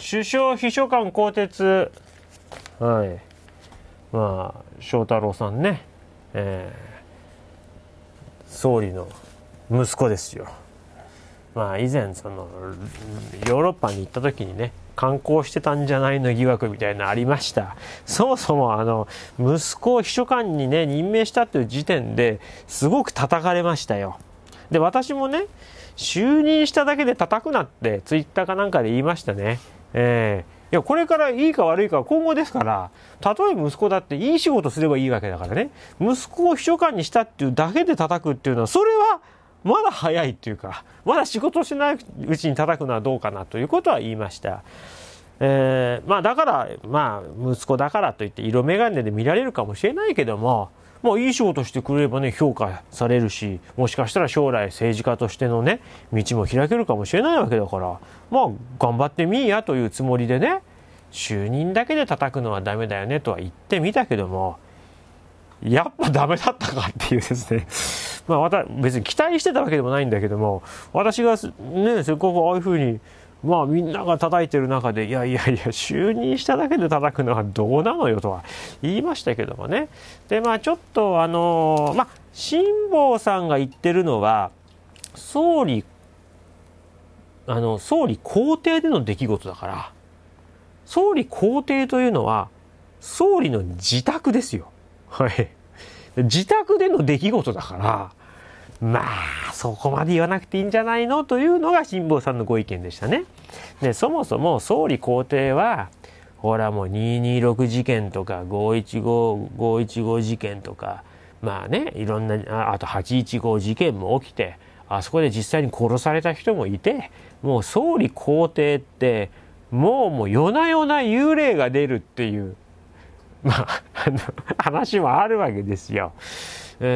首相秘書官更迭はいまあ翔太郎さんね、えー、総理の息子ですよまあ以前そのヨーロッパに行った時にね観光してたんじゃないの疑惑みたいなありましたそもそもあの息子を秘書官にね任命したという時点ですごく叩かれましたよで私もね就任しただけで叩くなってツイッターかなんかで言いましたねえー、いやこれからいいか悪いかは今後ですからたとえ息子だっていい仕事すればいいわけだからね息子を秘書官にしたっていうだけで叩くっていうのはそれはまだ早いっていうかまだ仕事しないうちに叩くのはどうかなということは言いました。えー、まあだからまあ息子だからといって色眼鏡で見られるかもしれないけどもまあ、いい仕事してくれればね、評価されるし、もしかしたら将来政治家としてのね、道も開けるかもしれないわけだから、まあ、頑張ってみいやというつもりでね、就任だけで叩くのはダメだよねとは言ってみたけども、やっぱダメだったかっていうですね。まあ、また別に期待してたわけでもないんだけども、私がね、せっかくああいうふうにまあみんなが叩いてる中で、いやいやいや、就任しただけで叩くのはどうなのよとは言いましたけどもね。で、まあちょっとあのまあ、辛坊さんが言ってるのは、総理、あの、総理公邸での出来事だから、総理公邸というのは、総理の自宅ですよ。はい。自宅での出来事だから、まあそこまで言わなくていいんじゃないのというのが辛坊さんのご意見でしたね。でそもそも総理公邸はほらもう226事件とか515515事件とかまあねいろんなあと815事件も起きてあそこで実際に殺された人もいてもう総理公邸ってもうもう夜な夜な幽霊が出るっていう、まあ、あの話もあるわけですよ。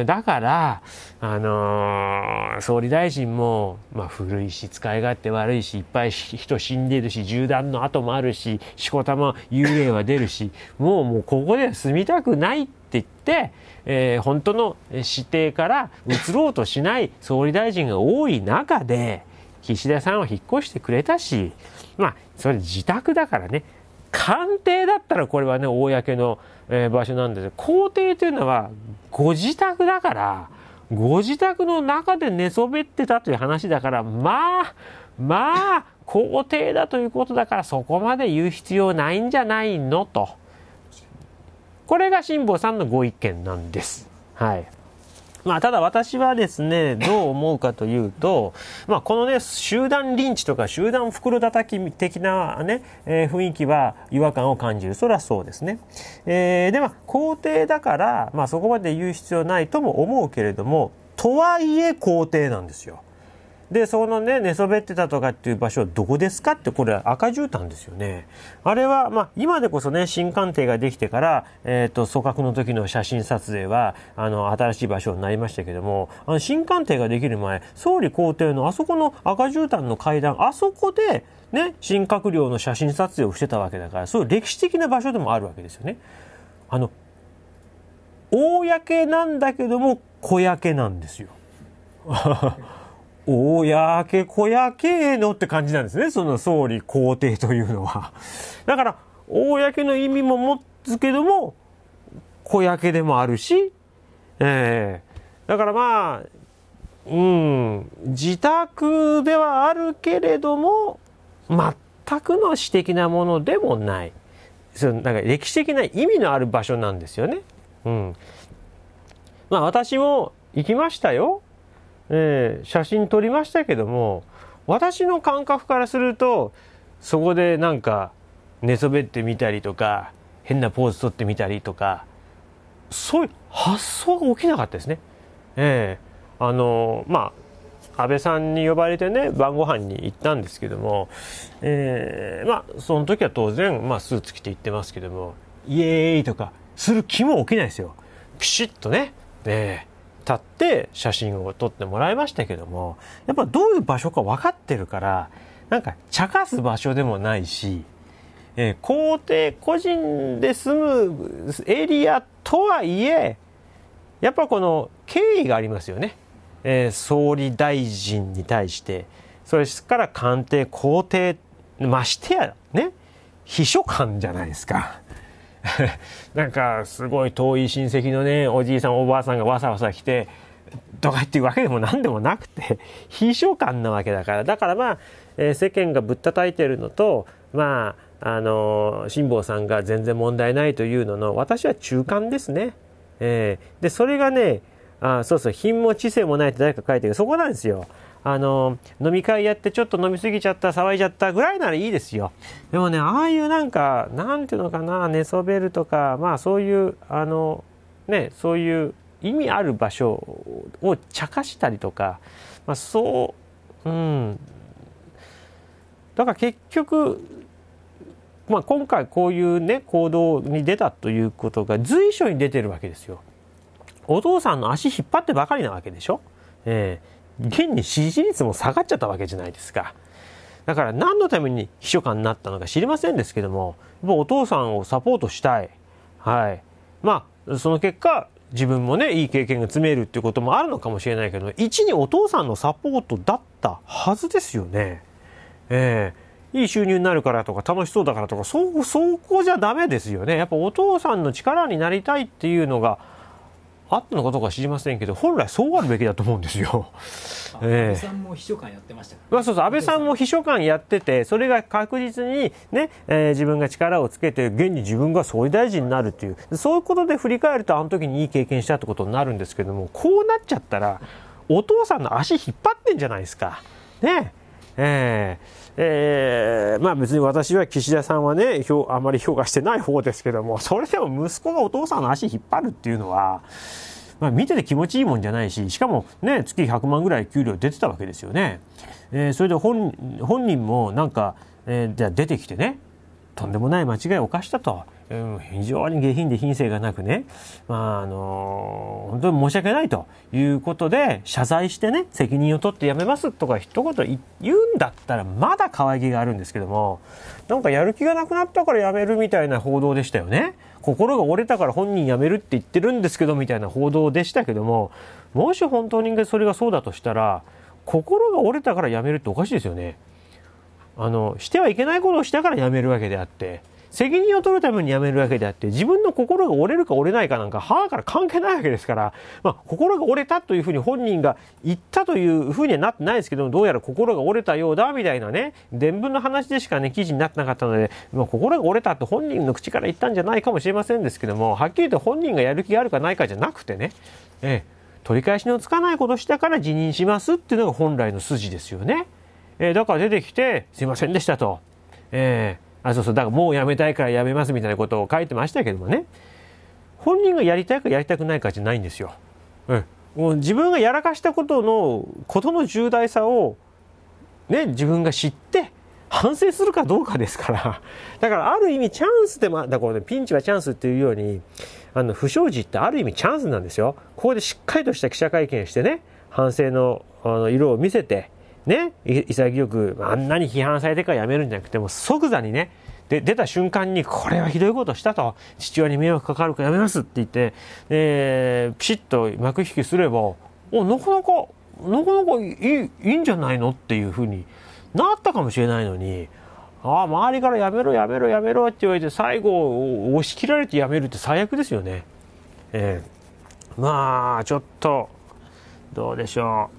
だから、あのー、総理大臣も、まあ、古いし、使い勝手悪いし、いっぱい人死んでるし、銃弾の跡もあるし、しこたま幽霊は出るし、もうもうここで住みたくないって言って、えー、本当の指定から移ろうとしない総理大臣が多い中で、岸田さんは引っ越してくれたし、まあ、それ自宅だからね、官邸だったらこれはね、公の、えー、場所なんです。皇帝というのはご自宅だから、ご自宅の中で寝そべってたという話だから、まあ、まあ、皇帝だということだからそこまで言う必要ないんじゃないのと。これが辛坊さんのご意見なんです。はい。まあ、ただ私はですね、どう思うかというと、まあ、このね、集団リンチとか集団袋叩き的なね、えー、雰囲気は違和感を感じる。それはそうですね。えー、では、皇帝だから、まあ、そこまで言う必要ないとも思うけれども、とはいえ皇帝なんですよ。で、そのね、寝そべってたとかっていう場所はどこですかって、これは赤絨毯ですよね。あれは、まあ、今でこそね、新鑑定ができてから、えっ、ー、と、組閣の時の写真撮影は、あの、新しい場所になりましたけども、あの、新鑑定ができる前、総理公邸のあそこの赤絨毯の階段、あそこで、ね、新閣僚の写真撮影をしてたわけだから、そういう歴史的な場所でもあるわけですよね。あの、公なんだけども、小焼けなんですよ。おやけこやけのって感じなんですね。その総理皇帝というのは。だから、公の意味も持つけども、小やけでもあるし、ええー、だからまあ、うん、自宅ではあるけれども、全くの私的なものでもない。そのなんか歴史的な意味のある場所なんですよね。うん。まあ私も行きましたよ。えー、写真撮りましたけども私の感覚からするとそこでなんか寝そべってみたりとか変なポーズ撮ってみたりとかそういう発想が起きなかったですね。えー、あのー、まあ安倍さんに呼ばれてね晩ご飯に行ったんですけども、えー、まあその時は当然、まあ、スーツ着て行ってますけどもイエーイとかする気も起きないですよピシッとね、えー、立って写真を撮ってもらいましたけども、やっぱどういう場所か分かってるから、なんか茶化す場所でもないし、えー、皇帝個人で住むエリアとはいえ、やっぱこの敬意がありますよね。えー、総理大臣に対して、それから官邸、皇帝、ましてやね、秘書官じゃないですか。なんかすごい遠い親戚のねおじいさんおばあさんがわさわさ来てとかっていうわけでも何でもなくて非召官なわけだからだからまあ、えー、世間がぶったたいてるのとまああの辛坊さんが全然問題ないというのの私は中間ですね。えー、でそれがねあそうそう、品も知性もないって誰か書いてるそこなんですよ。あの、飲み会やってちょっと飲みすぎちゃった、騒いじゃったぐらいならいいですよ。でもね、ああいうなんか、なんていうのかな、寝そべるとか、まあそういう、あの、ね、そういう意味ある場所を茶化したりとか、まあそう、うん。だから結局、まあ今回こういうね、行動に出たということが随所に出てるわけですよ。お父さんの足引っ張ってばかりなわけでしょ。えー、現に支持率も下がっちゃったわけじゃないですか。だから何のために秘書官になったのか知りませんですけども、もお父さんをサポートしたい。はい。まあ、その結果、自分もね、いい経験が積めるっていうこともあるのかもしれないけど、一にお父さんのサポートだったはずですよね。ええー、いい収入になるからとか、楽しそうだからとか、そう、そうこじゃダメですよね。やっぱお父さんの力になりたいっていうのが、あったのかどうか知りませんけど本来そうあるべきだと思うんですよ。えー、安倍さんも秘書官やってました、ね、まあ、そうそう安倍さんも秘書官やっててそれが確実にね、えー、自分が力をつけて現に自分が総理大臣になるというそういうことで振り返るとあの時にいい経験したってことになるんですけどもこうなっちゃったらお父さんの足引っ張ってんじゃないですか。ねえーえー、まあ別に私は岸田さんはね、あまり評価してない方ですけども、それでも息子がお父さんの足引っ張るっていうのは、まあ、見てて気持ちいいもんじゃないししかもね月100万ぐらい給料出てたわけですよね。えー、それで本人もなんか、えー、じゃ出てきてねとんでもない間違いを犯したと、非常に下品で品性がなくね、まあ、あの本当に申し訳ないということで、謝罪してね、責任を取ってやめますとか一言言うんだったら、まだ可愛げがあるんですけども、なんかやる気がなくなったからやめるみたいな報道でしたよね。心が折れたから本人辞めるって言ってるんですけど、みたいな報道でしたけども、もし本当にそれがそうだとしたら、心が折れたから辞めるっておかしいですよね。あのしてはいけないことをしたから辞めるわけであって責任を取るために辞めるわけであって自分の心が折れるか折れないかなんか母から関係ないわけですから、まあ、心が折れたというふうに本人が言ったというふうにはなってないですけどどうやら心が折れたようだみたいなね伝聞の話でしかね記事になってなかったので、まあ、心が折れたって本人の口から言ったんじゃないかもしれませんですけどもはっきりと本人がやる気があるかないかじゃなくてね、ええ、取り返しのつかないことしたから辞任しますっていうのが本来の筋ですよね。えー、だから出てきて、すいませんでしたと。えー、あ、そうそう、だからもう辞めたいからやめますみたいなことを書いてましたけどもね。本人がやりたいかやりたくないかじゃないんですよ。うん。もう自分がやらかしたことの、ことの重大さを、ね、自分が知って、反省するかどうかですから。だからある意味チャンスでも、だからね、ピンチはチャンスっていうように、あの、不祥事ってある意味チャンスなんですよ。ここでしっかりとした記者会見してね、反省のあの色を見せて、ね、潔くあんなに批判されてからやめるんじゃなくても即座にねで出た瞬間にこれはひどいことしたと父親に迷惑かかるからやめますって言って、えー、ピシッと幕引きすればおなかなかなかなかいいいいんじゃないのっていうふうになったかもしれないのにああ周りからやめろやめろやめろって言われて最後押し切られてやめるって最悪ですよね。えー、まあちょっとどうでしょ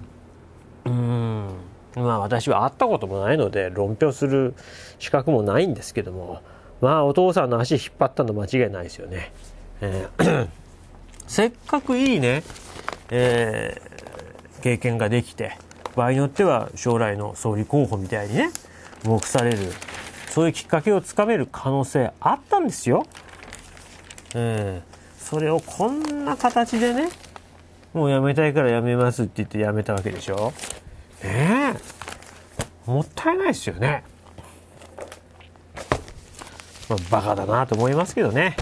う。うんまあ私は会ったこともないので論評する資格もないんですけどもまあお父さんの足引っ張ったの間違いないですよね、えー、せっかくいいね、えー、経験ができて場合によっては将来の総理候補みたいにね目されるそういうきっかけをつかめる可能性あったんですよ、えー、それをこんな形でねもう辞めたいからやめますって言って辞めたわけでしょねえもったいないですよね、まあ、バカだなと思いますけどね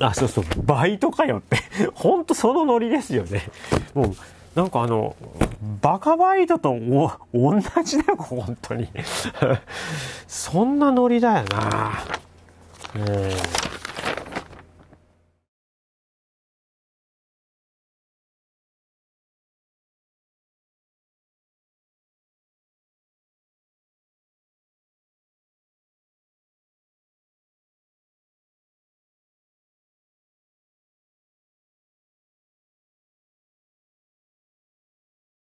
あそうそうバイトかよって ほんとそのノリですよねもうなんかあのバカバイトとお同じだよ本当に そんなノリだよなうん